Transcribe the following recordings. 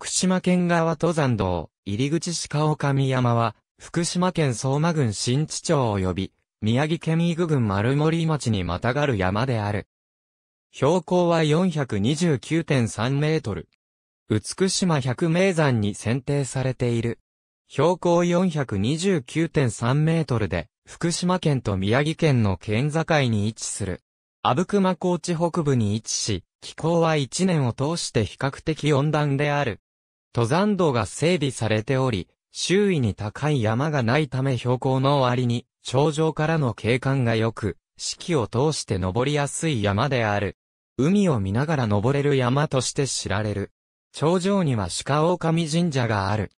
福島県側登山道、入口鹿岡三山は、福島県相馬郡新地町及び、宮城県伊具郡丸森町にまたがる山である。標高は429.3メートル。美島百名山に選定されている。標高429.3メートルで、福島県と宮城県の県境に位置する。阿武隈高地北部に位置し、気候は一年を通して比較的温暖である。登山道が整備されており、周囲に高い山がないため標高の割に、頂上からの景観が良く、四季を通して登りやすい山である。海を見ながら登れる山として知られる。頂上には鹿狼神社がある。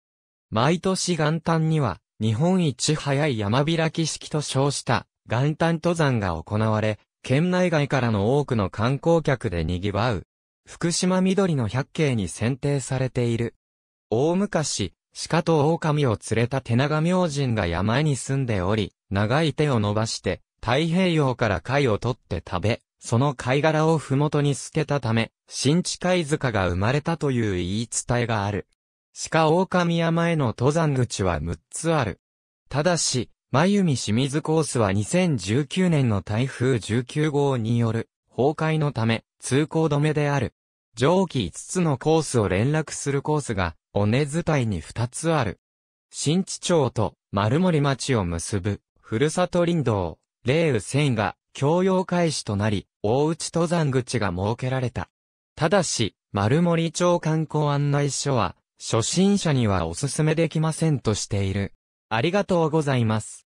毎年元旦には、日本一早い山開き式と称した元旦登山が行われ、県内外からの多くの観光客で賑わう。福島緑の百景に選定されている。大昔、鹿と狼を連れた手長明神が山に住んでおり、長い手を伸ばして、太平洋から貝を取って食べ、その貝殻を麓に捨てたため、新地貝塚が生まれたという言い伝えがある。鹿狼山への登山口は6つある。ただし、真弓清水コースは2019年の台風19号による崩壊のため通行止めである。上記5つのコースを連絡するコースが尾根伝いに二つある。新地町と丸森町を結ぶ、ふるさと林道、霊雨線が共用開始となり、大内登山口が設けられた。ただし、丸森町観光案内所は、初心者にはおすすめできませんとしている。ありがとうございます。